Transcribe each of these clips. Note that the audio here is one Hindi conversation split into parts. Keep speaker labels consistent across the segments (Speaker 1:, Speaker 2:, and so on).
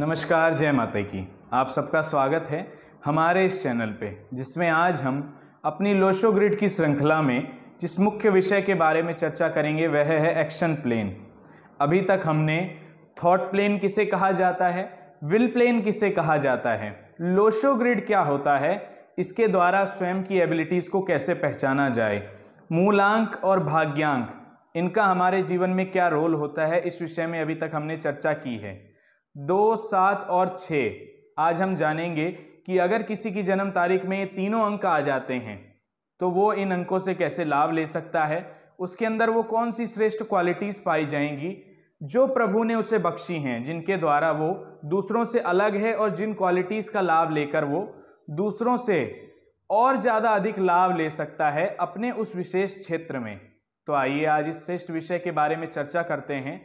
Speaker 1: नमस्कार जय माता की आप सबका स्वागत है हमारे इस चैनल पे जिसमें आज हम अपनी लोशो ग्रिड की श्रृंखला में जिस मुख्य विषय के बारे में चर्चा करेंगे वह है एक्शन प्लेन अभी तक हमने थॉट प्लेन किसे कहा जाता है विल प्लेन किसे कहा जाता है लोशो ग्रिड क्या होता है इसके द्वारा स्वयं की एबिलिटीज़ को कैसे पहचाना जाए मूलांक और भाग्यांक इनका हमारे जीवन में क्या रोल होता है इस विषय में अभी तक हमने चर्चा की है दो सात और छः आज हम जानेंगे कि अगर किसी की जन्म तारीख में तीनों अंक आ जाते हैं तो वो इन अंकों से कैसे लाभ ले सकता है उसके अंदर वो कौन सी श्रेष्ठ क्वालिटीज़ पाई जाएंगी जो प्रभु ने उसे बख्शी हैं जिनके द्वारा वो दूसरों से अलग है और जिन क्वालिटीज़ का लाभ लेकर वो दूसरों से और ज़्यादा अधिक लाभ ले सकता है अपने उस विशेष क्षेत्र में तो आइए आज इस श्रेष्ठ विषय के बारे में चर्चा करते हैं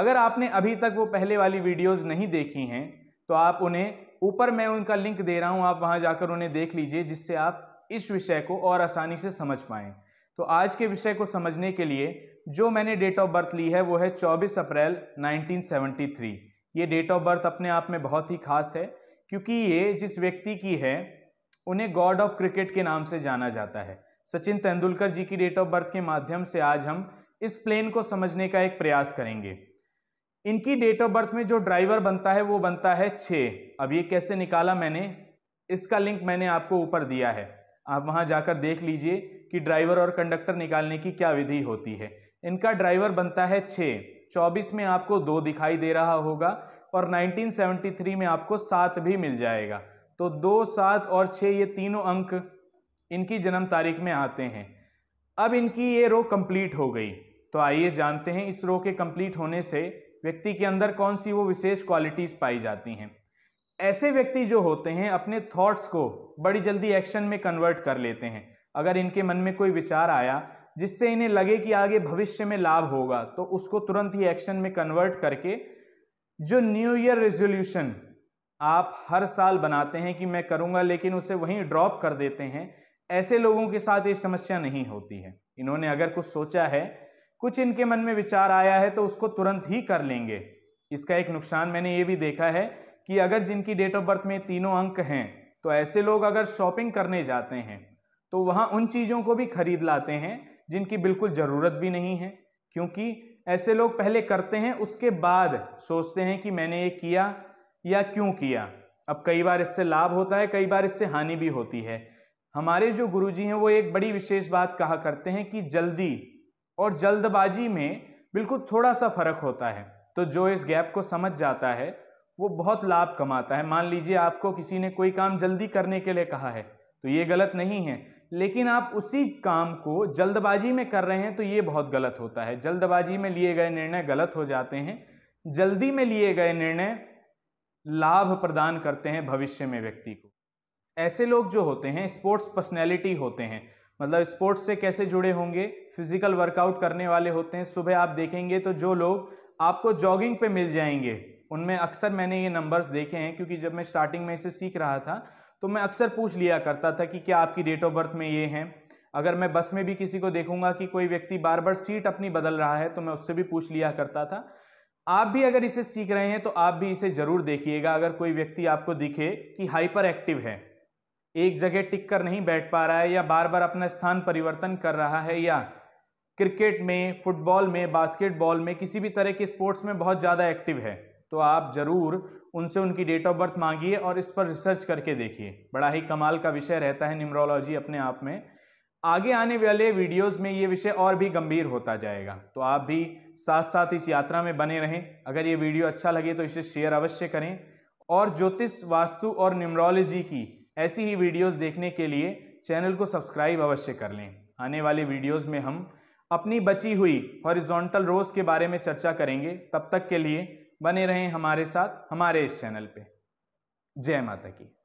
Speaker 1: अगर आपने अभी तक वो पहले वाली वीडियोज़ नहीं देखी हैं तो आप उन्हें ऊपर मैं उनका लिंक दे रहा हूँ आप वहाँ जाकर उन्हें देख लीजिए जिससे आप इस विषय को और आसानी से समझ पाएँ तो आज के विषय को समझने के लिए जो मैंने डेट ऑफ बर्थ ली है वो है चौबीस अप्रैल नाइनटीन ये डेट ऑफ बर्थ अपने आप में बहुत ही खास है क्योंकि ये जिस व्यक्ति की है उन्हें गॉड ऑफ क्रिकेट के नाम से जाना जाता है सचिन तेंदुलकर जी की डेट ऑफ बर्थ के माध्यम से आज हम इस प्लेन को समझने का एक प्रयास करेंगे इनकी डेट ऑफ बर्थ में जो ड्राइवर बनता है वो बनता है छः अब ये कैसे निकाला मैंने इसका लिंक मैंने आपको ऊपर दिया है आप वहाँ जाकर देख लीजिए कि ड्राइवर और कंडक्टर निकालने की क्या विधि होती है इनका ड्राइवर बनता है छः चौबीस में आपको दो दिखाई दे रहा होगा और 1973 में आपको सात भी मिल जाएगा तो दो सात और छः ये तीनों अंक इनकी जन्म तारीख में आते हैं अब इनकी ये रो कंप्लीट हो गई तो आइए जानते हैं इस रो के कंप्लीट होने से व्यक्ति के अंदर कौन सी वो विशेष क्वालिटीज़ पाई जाती हैं ऐसे व्यक्ति जो होते हैं अपने थॉट्स को बड़ी जल्दी एक्शन में कन्वर्ट कर लेते हैं अगर इनके मन में कोई विचार आया जिससे इन्हें लगे कि आगे भविष्य में लाभ होगा तो उसको तुरंत ही एक्शन में कन्वर्ट करके जो न्यू ईयर रेजोल्यूशन आप हर साल बनाते हैं कि मैं करूंगा लेकिन उसे वहीं ड्रॉप कर देते हैं ऐसे लोगों के साथ ये समस्या नहीं होती है इन्होंने अगर कुछ सोचा है कुछ इनके मन में विचार आया है तो उसको तुरंत ही कर लेंगे इसका एक नुकसान मैंने ये भी देखा है कि अगर जिनकी डेट ऑफ बर्थ में तीनों अंक हैं तो ऐसे लोग अगर शॉपिंग करने जाते हैं तो वहाँ उन चीज़ों को भी खरीद लाते हैं जिनकी बिल्कुल ज़रूरत भी नहीं है क्योंकि ऐसे लोग पहले करते हैं उसके बाद सोचते हैं कि मैंने ये किया या क्यों किया अब कई बार इससे लाभ होता है कई बार इससे हानि भी होती है हमारे जो गुरुजी हैं वो एक बड़ी विशेष बात कहा करते हैं कि जल्दी और जल्दबाजी में बिल्कुल थोड़ा सा फ़र्क होता है तो जो इस गैप को समझ जाता है वो बहुत लाभ कमाता है मान लीजिए आपको किसी ने कोई काम जल्दी करने के लिए कहा है तो ये गलत नहीं है लेकिन आप उसी काम को जल्दबाजी में कर रहे हैं तो ये बहुत गलत होता है जल्दबाजी में लिए गए निर्णय गलत हो जाते हैं जल्दी में लिए गए निर्णय लाभ प्रदान करते हैं भविष्य में व्यक्ति को ऐसे लोग जो होते हैं स्पोर्ट्स पर्सनैलिटी होते हैं मतलब स्पोर्ट्स से कैसे जुड़े होंगे फिजिकल वर्कआउट करने वाले होते हैं सुबह आप देखेंगे तो जो लोग आपको जॉगिंग पे मिल जाएंगे उनमें अक्सर मैंने ये नंबर्स देखे हैं क्योंकि जब मैं स्टार्टिंग में इसे सीख रहा था तो मैं अक्सर पूछ लिया करता था कि क्या आपकी डेट ऑफ बर्थ में ये हैं अगर मैं बस में भी किसी को देखूंगा कि कोई व्यक्ति बार बार सीट अपनी बदल रहा है तो मैं उससे भी पूछ लिया करता था आप भी अगर इसे सीख रहे हैं तो आप भी इसे ज़रूर देखिएगा अगर कोई व्यक्ति आपको दिखे कि हाइपर एक्टिव है एक जगह टिक कर नहीं बैठ पा रहा है या बार बार अपना स्थान परिवर्तन कर रहा है या क्रिकेट में फुटबॉल में बास्केटबॉल में किसी भी तरह के स्पोर्ट्स में बहुत ज़्यादा एक्टिव है तो आप ज़रूर उनसे उनकी डेट ऑफ बर्थ मांगिए और इस पर रिसर्च करके देखिए बड़ा ही कमाल का विषय रहता है न्यूमरोलॉजी अपने आप में आगे आने वाले वीडियोस में ये विषय और भी गंभीर होता जाएगा तो आप भी साथ साथ इस यात्रा में बने रहें अगर ये वीडियो अच्छा लगे तो इसे शेयर अवश्य करें और ज्योतिष वास्तु और न्यूमरोलॉजी की ऐसी ही वीडियोस देखने के लिए चैनल को सब्सक्राइब अवश्य कर लें आने वाले वीडियोस में हम अपनी बची हुई हॉरिजॉन्टल रोज के बारे में चर्चा करेंगे तब तक के लिए बने रहें हमारे साथ हमारे इस चैनल पे जय माता की